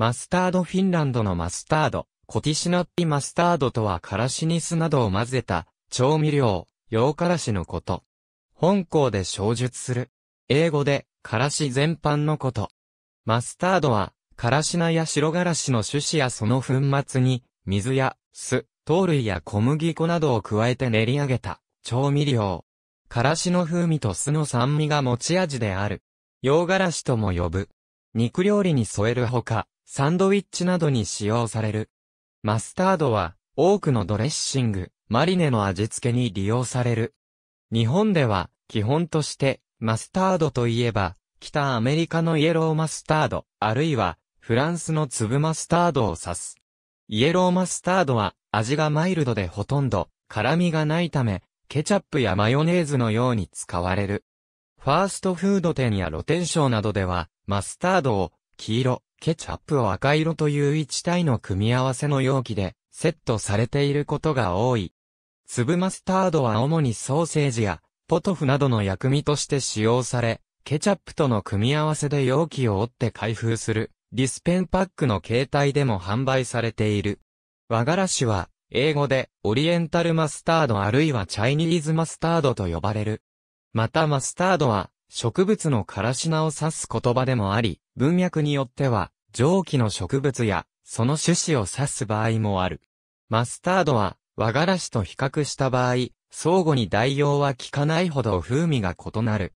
マスタードフィンランドのマスタード、コティシナッピマスタードとはからしに酢などを混ぜた、調味料、洋からしのこと。本校で小述する。英語で、からし全般のこと。マスタードは、からし菜や白がらしの種子やその粉末に、水や酢、糖類や小麦粉などを加えて練り上げた、調味料。からしの風味と酢の酸味が持ち味である。洋がらしとも呼ぶ。肉料理に添えるほか、サンドイッチなどに使用される。マスタードは、多くのドレッシング、マリネの味付けに利用される。日本では、基本として、マスタードといえば、北アメリカのイエローマスタード、あるいは、フランスの粒マスタードを指す。イエローマスタードは、味がマイルドでほとんど、辛味がないため、ケチャップやマヨネーズのように使われる。ファーストフード店や露天商などでは、マスタードを、黄色、ケチャップを赤色という1体の組み合わせの容器でセットされていることが多い。粒マスタードは主にソーセージやポトフなどの薬味として使用され、ケチャップとの組み合わせで容器を折って開封するディスペンパックの形態でも販売されている。和がらしは英語でオリエンタルマスタードあるいはチャイニーズマスタードと呼ばれる。またマスタードは植物のからしなを指す言葉でもあり、文脈によっては、蒸気の植物や、その種子を指す場合もある。マスタードは、和がらしと比較した場合、相互に代用は効かないほど風味が異なる。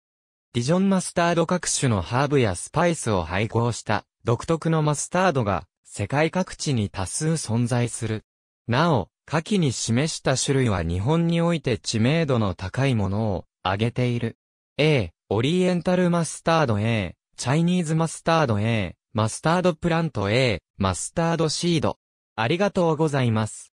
ディジョンマスタード各種のハーブやスパイスを配合した独特のマスタードが世界各地に多数存在する。なお、下記に示した種類は日本において知名度の高いものを挙げている。A、オリエンタルマスタード A、チャイニーズマスタード A、マスタードプラント A、マスタードシード。ありがとうございます。